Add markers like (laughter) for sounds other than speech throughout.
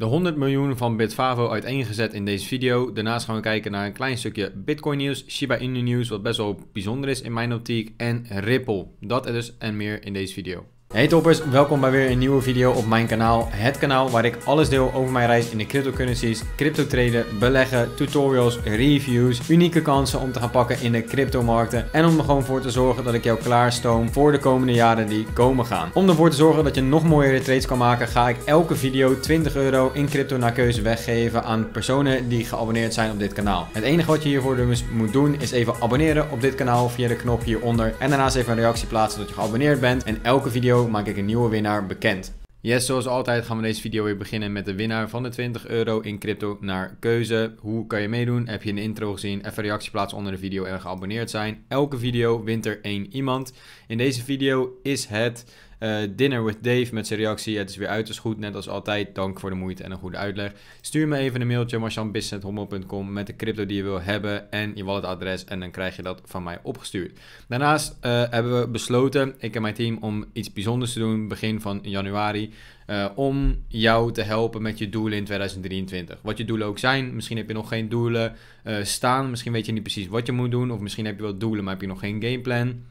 de 100 miljoen van Bitfavo uiteengezet in deze video. Daarnaast gaan we kijken naar een klein stukje Bitcoin nieuws, Shiba Inu nieuws, wat best wel bijzonder is in mijn optiek, en Ripple. Dat dus en meer in deze video. Hey toppers, welkom bij weer een nieuwe video op mijn kanaal. Het kanaal waar ik alles deel over mijn reis in de cryptocurrencies, crypto traden, beleggen, tutorials, reviews, unieke kansen om te gaan pakken in de cryptomarkten en om er gewoon voor te zorgen dat ik jou klaarstoom voor de komende jaren die komen gaan. Om ervoor te zorgen dat je nog mooiere trades kan maken, ga ik elke video 20 euro in crypto naar keuze weggeven aan personen die geabonneerd zijn op dit kanaal. Het enige wat je hiervoor dus moet doen is even abonneren op dit kanaal via de knop hieronder en daarnaast even een reactie plaatsen dat je geabonneerd bent en elke video maak ik een nieuwe winnaar bekend. Yes, zoals altijd gaan we deze video weer beginnen met de winnaar van de 20 euro in crypto naar keuze. Hoe kan je meedoen? Heb je een intro gezien? Even reactie plaatsen onder de video en geabonneerd zijn. Elke video wint er één iemand. In deze video is het eh, dinner with Dave met zijn reactie. Het is weer uiterst goed, net als altijd. Dank voor de moeite en een goede uitleg. Stuur me even een mailtje marchandbusiness.com met de crypto die je wil hebben en je walletadres. En dan krijg je dat van mij opgestuurd. Daarnaast eh, hebben we besloten, ik en mijn team, om iets bijzonders te doen begin van januari. Eh, om jou te helpen met je doelen in 2023. Wat je doelen ook zijn. Misschien heb je nog geen doelen staan. Misschien weet je niet precies wat je moet doen. Of misschien heb je wel doelen, maar heb je nog geen gameplan.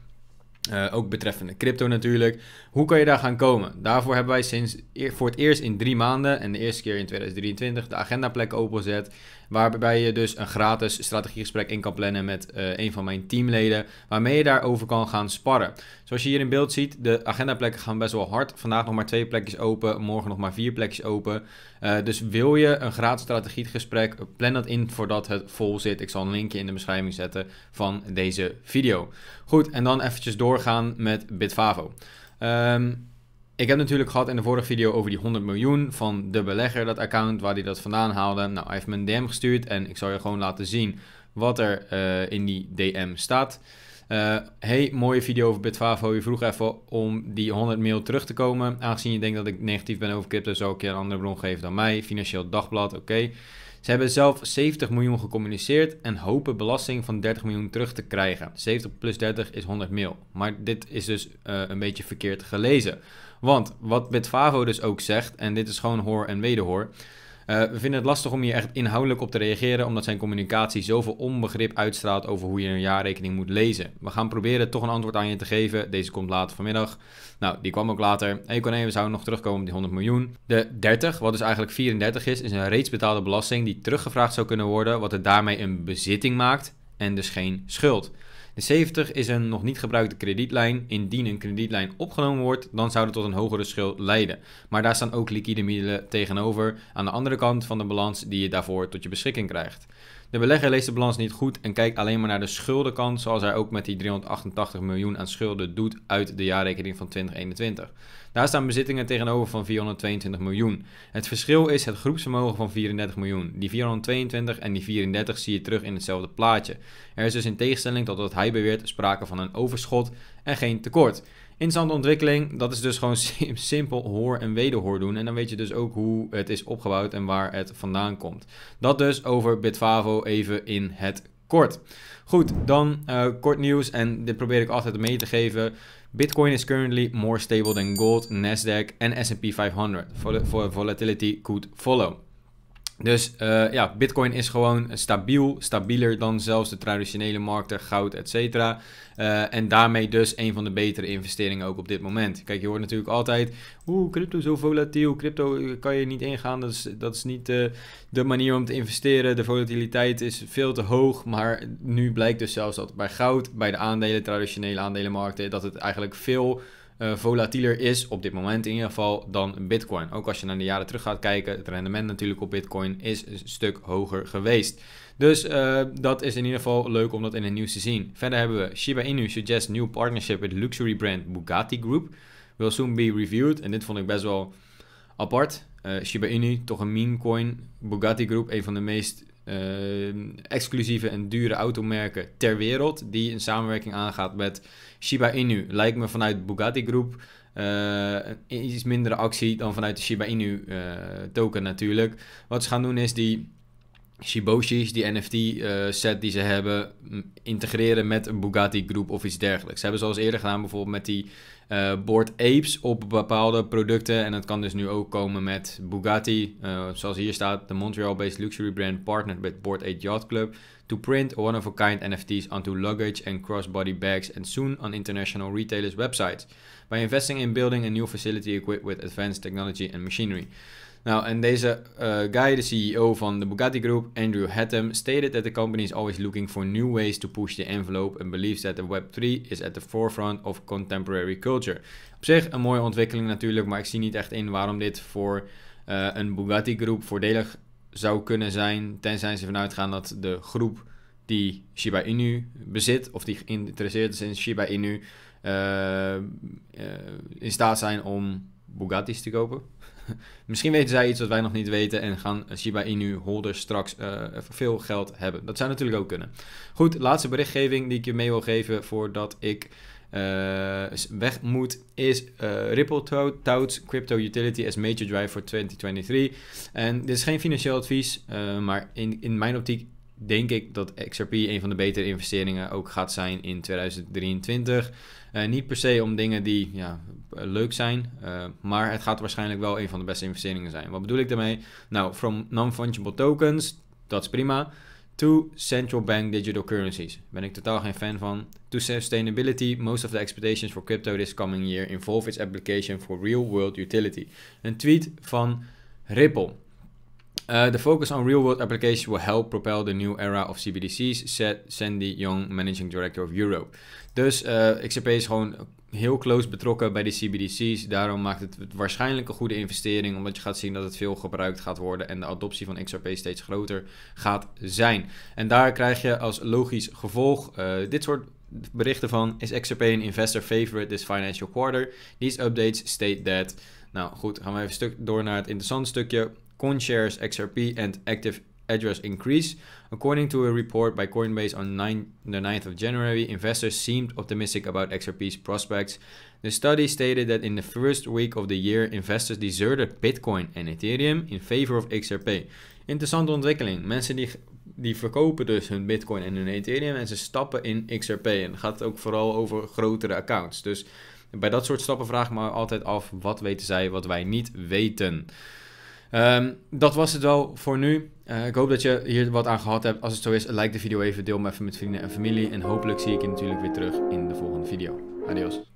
Eh, ook betreffende crypto natuurlijk. Hoe kan je daar gaan komen? Daarvoor hebben wij sinds e- voor het eerst in drie maanden en de eerste keer in 2023 de agendaplek opengezet. Waarbij je dus een gratis strategiegesprek in kan plannen met eh, een van mijn teamleden. Waarmee je daarover kan gaan sparren. Zoals je hier in beeld ziet, de agendaplekken gaan best wel hard. Vandaag nog maar twee plekjes open, morgen nog maar vier plekjes open. Eh, dus wil je een gratis strategiegesprek, plan dat in voordat het vol zit. Ik zal een linkje in de beschrijving zetten van deze video. Goed, en dan eventjes door gaan met Bitfavo. Ehm, ik heb natuurlijk gehad in de vorige video over die 100 miljoen van de belegger, dat account waar hij dat vandaan haalde. Nou, hij heeft me een DM gestuurd en ik zal je gewoon laten zien wat er eh, in die DM staat. Eh, hey, mooie video over Bitfavo. Je vroeg even om die 100 mil terug te komen. Aangezien je denkt dat ik negatief ben over crypto, zou ik je een andere bron geven dan mij. Financieel Dagblad, oké. Ze hebben zelf 70 miljoen gecommuniceerd en hopen belasting van 30 miljoen terug te krijgen. 70 plus 30 is 100 mil. Maar dit is dus eh, een beetje verkeerd gelezen. Want wat Bitfavo dus ook zegt, en dit is gewoon hoor en wederhoor. Eh, we vinden het lastig om hier echt inhoudelijk op te reageren, omdat zijn communicatie zoveel onbegrip uitstraalt over hoe je een jaarrekening moet lezen. We gaan proberen toch een antwoord aan je te geven. Deze komt later vanmiddag. Nou, die kwam ook later. En je zouden nog terugkomen op die 100 miljoen. De 30, wat dus eigenlijk 34 is, is een reeds betaalde belasting die teruggevraagd zou kunnen worden, wat het daarmee een bezitting maakt en dus geen schuld. 70 is een nog niet gebruikte kredietlijn. Indien een kredietlijn opgenomen wordt, dan zou dat tot een hogere schuld leiden. Maar daar staan ook liquide middelen tegenover aan de andere kant van de balans die je daarvoor tot je beschikking krijgt. De belegger leest de balans niet goed en kijkt alleen maar naar de schuldenkant, zoals hij ook met die 388 miljoen aan schulden doet uit de jaarrekening van 2021. Daar staan bezittingen tegenover van 422 miljoen. Het verschil is het groepsvermogen van 34 miljoen. Die 422 en die 34 zie je terug in hetzelfde plaatje. Er is dus in tegenstelling tot wat hij beweert sprake van een overschot en geen tekort. Interessante ontwikkeling. Dat is dus gewoon (laughs) simpel hoor en wederhoor doen. En dan weet je dus ook hoe het is opgebouwd en waar het vandaan komt. Dat dus over Bitfavo even in het kort. Goed, dan eh, kort nieuws. En dit probeer ik altijd mee te geven. Bitcoin is currently more stable than gold, Nasdaq en S&P 500. Vol volatility could follow. Dus eh, ja, Bitcoin is gewoon stabiel, stabieler dan zelfs de traditionele markten, goud, et cetera. Eh, en daarmee dus een van de betere investeringen ook op dit moment. Kijk, je hoort natuurlijk altijd, oeh, crypto zo volatiel, crypto eh, kan je niet ingaan, dat is, dat is niet de manier om te investeren. De volatiliteit is veel te hoog, maar nu blijkt dus zelfs dat bij goud, bij de aandelen, traditionele aandelenmarkten, dat het eigenlijk veel eh, is, op dit moment in ieder geval, dan Bitcoin. Ook als je naar de jaren terug gaat kijken, het rendement natuurlijk op Bitcoin is een stuk hoger geweest. Dus eh, dat is in ieder geval leuk om dat in het nieuws te zien. Verder hebben we Shiba Inu suggests new partnership with luxury brand Bugatti Group. Will soon be reviewed. En dit vond ik best wel apart. Uh, Shiba Inu, toch een meme coin. Bugatti Group, een van de meest eh, exclusieve en dure automerken ter wereld die een samenwerking aangaat met Shiba Inu. Lijkt me vanuit Bugatti Groep eh, iets mindere actie dan vanuit de Shiba Inu eh, token natuurlijk. Wat ze gaan doen is die Shiboshi's, die NFT-set eh, die ze hebben, integreren met een Bugatti-groep of iets dergelijks. Ze hebben zoals eerder gedaan, bijvoorbeeld met die eh, Board Apes op bepaalde producten. En dat kan dus nu ook komen met Bugatti. Eh, zoals hier staat, de Montreal-based luxury brand partnered with Board Ape Yacht Club to print one-of-a-kind NFTs onto luggage and crossbody bags and soon on international retailers' websites by investing in building a new facility equipped with advanced technology and machinery. Nou, en deze eh, guy, de CEO van de Bugatti Group, Andrew Hattem, stated that the company is always looking for new ways to push the envelope and believes that the Web3 is at the forefront of contemporary culture. Op zich een mooie ontwikkeling natuurlijk, maar ik zie niet echt in waarom dit voor eh, een Bugatti groep voordelig zou kunnen zijn, tenzij ze vanuit gaan dat de groep die Shiba Inu bezit of die geïnteresseerd is in Shiba Inu, eh, in staat zijn om Bugatti's te kopen. (laughs) Misschien weten zij iets wat wij nog niet weten en gaan Shiba Inu holders straks eh, veel geld hebben. Dat zou natuurlijk ook kunnen. Goed, laatste berichtgeving die ik je mee wil geven voordat ik eh, weg moet is eh, Ripple touts crypto utility as major drive for 2023. En dit is geen financieel advies, maar in, in mijn optiek denk ik dat XRP een van de betere investeringen ook gaat zijn in 2023. Eh, niet per se om dingen die ja, leuk zijn, eh, maar het gaat waarschijnlijk wel een van de beste investeringen zijn. Wat bedoel ik daarmee? Nou, from non-fungible tokens, dat is prima. To central bank digital currencies. Ben ik totaal geen fan van. To sustainability. Most of the expectations for crypto this coming year involve its application for real world utility. Een tweet van Ripple. Uh, eh, the focus on real-world applications will help propel the new era of CBDC's, said Sandy Young, Managing Director of Europe. Dus eh, XRP is gewoon heel close betrokken bij de CBDC's. Daarom maakt het waarschijnlijk een goede investering, omdat je gaat zien dat het veel gebruikt gaat worden en de adoptie van XRP steeds groter gaat zijn. En daar krijg je als logisch gevolg eh, dit soort berichten van: Is XRP een investor favorite this financial quarter? These updates state that. Nou goed, gaan we even stuk door naar het interessante stukje. CoinShares XRP and active address increase. According to a report by Coinbase on the 9th of January, investors seemed optimistic about XRP's prospects. The study stated that in the first week of the year, investors deserted Bitcoin en Ethereum in favor of XRP. Interessante ontwikkeling. Mensen die, die verkopen dus hun Bitcoin en hun Ethereum en ze stappen in XRP. En gaat het ook vooral over grotere accounts. Dus bij dat soort stappen vraag ik me altijd af, wat weten zij wat wij niet weten? Ehm, dat was het wel voor nu. Eh, ik hoop dat je hier wat aan gehad hebt. Als het zo is, like de video even, deel hem even met vrienden en familie. En hopelijk zie ik je natuurlijk weer terug in de volgende video. Adios.